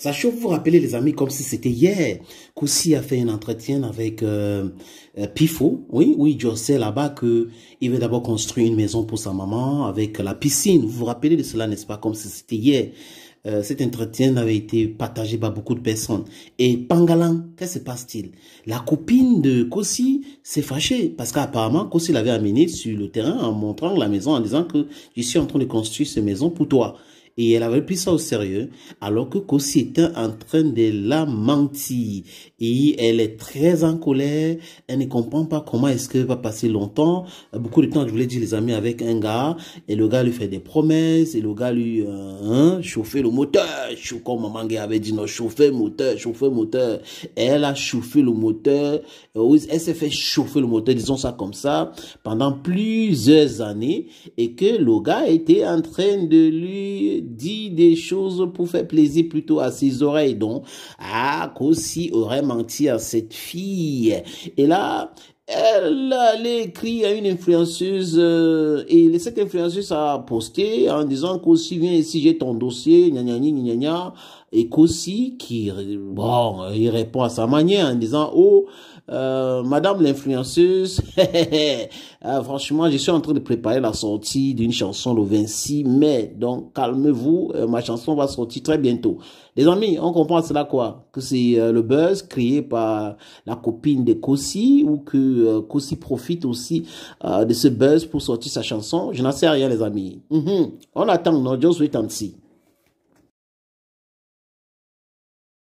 Sachez, vous rappelez les amis, comme si c'était hier, Koussi a fait un entretien avec euh, euh, Pifo, oui, oui, je sais là-bas qu'il veut d'abord construire une maison pour sa maman avec la piscine. Vous vous rappelez de cela, n'est-ce pas, comme si c'était hier. Euh, cet entretien avait été partagé par beaucoup de personnes. Et Pangalan, qu'est-ce qui se passe-t-il La copine de Kossi s'est fâchée parce qu'apparemment Kossi l'avait amené sur le terrain en montrant la maison en disant que je suis en train de construire cette maison pour toi. Et elle avait pris ça au sérieux, alors que Kossi était en train de la mentir et elle est très en colère, elle ne comprend pas comment est-ce qu'elle va passer longtemps. Beaucoup de temps, je voulais dire les amis avec un gars, et le gars lui fait des promesses, et le gars lui, euh, hein, chauffer le moteur, comme maman avait dit, non, chauffer moteur, chauffer moteur. elle a chauffé le moteur, euh, elle s'est fait chauffer le moteur, disons ça comme ça, pendant plusieurs années, et que le gars était en train de lui dire des choses pour faire plaisir plutôt à ses oreilles. Donc, ah, qu'aussi aurait mentir à cette fille. Et là, elle a écrit à une influenceuse euh, et cette influenceuse a posté en disant qu'aussi viens ici j'ai ton dossier gna gna gna et qu'aussi qui bon il répond à sa manière en disant oh euh, Madame l'influenceuse, euh, franchement, je suis en train de préparer la sortie d'une chanson le 26 mai. Donc, calmez-vous, ma chanson va sortir très bientôt. Les amis, on comprend cela quoi Que c'est le buzz créé par la copine de Kossi ou que Kossi euh, profite aussi euh, de ce buzz pour sortir sa chanson. Je n'en sais rien, les amis. Mhm. On attend, Une audience wait